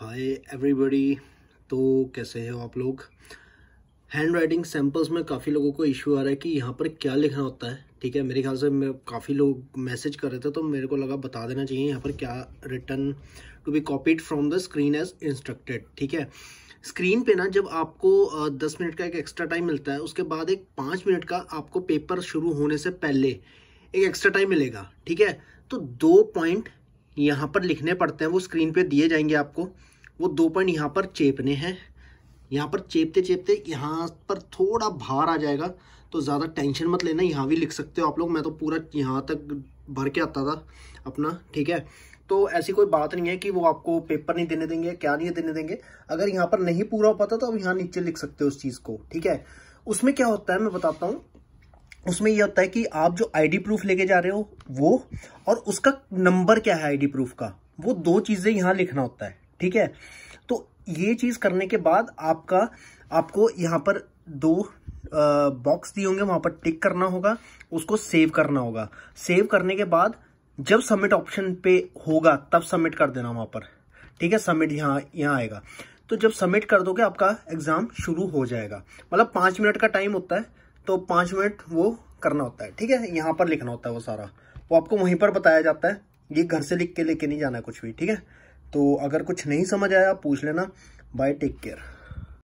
hi everybody तो कैसे हैं आप लोग हैंड राइटिंग सैम्पल्स में काफ़ी लोगों को इशू आ रहा है कि यहाँ पर क्या लिखना होता है ठीक है मेरे ख्याल से मैं काफ़ी लोग मैसेज कर रहे थे तो मेरे को लगा बता देना चाहिए यहाँ पर क्या written to be copied from the screen as instructed ठीक है स्क्रीन पे ना जब आपको दस मिनट का एक एक्स्ट्रा टाइम मिलता है उसके बाद एक पाँच मिनट का आपको पेपर शुरू होने से पहले एक एक्स्ट्रा टाइम मिलेगा ठीक है तो दो पॉइंट यहाँ पर लिखने पड़ते हैं वो स्क्रीन पे दिए जाएंगे आपको वो दो पॉइंट यहाँ पर चेपने हैं यहाँ पर चेपते चेपते यहाँ पर थोड़ा भार आ जाएगा तो ज़्यादा टेंशन मत लेना यहाँ भी लिख सकते हो आप लोग मैं तो पूरा यहाँ तक भर के आता था अपना ठीक है तो ऐसी कोई बात नहीं है कि वो आपको पेपर नहीं देने देंगे क्या नहीं देने देंगे अगर यहाँ पर नहीं पूरा हो पाता तो आप यहाँ नीचे लिख सकते हो उस चीज़ को ठीक है उसमें क्या होता है मैं बताता हूँ उसमें यह होता है कि आप जो आईडी प्रूफ लेके जा रहे हो वो और उसका नंबर क्या है आईडी प्रूफ का वो दो चीजें यहां लिखना होता है ठीक है तो ये चीज करने के बाद आपका आपको यहां पर दो बॉक्स दिए होंगे वहां पर टिक करना होगा उसको सेव करना होगा सेव करने के बाद जब सबमिट ऑप्शन पे होगा तब सबमिट कर देना वहां पर ठीक है सबमिट यहाँ यहाँ आएगा तो जब सबमिट कर दोगे आपका एग्जाम शुरू हो जाएगा मतलब पांच मिनट का टाइम होता है तो पांच मिनट वो करना होता है ठीक है यहाँ पर लिखना होता है वो सारा वो आपको वहीं पर बताया जाता है ये घर से लिख के लेके नहीं जाना कुछ भी ठीक है तो अगर कुछ नहीं समझ आया पूछ लेना बाय टेक केयर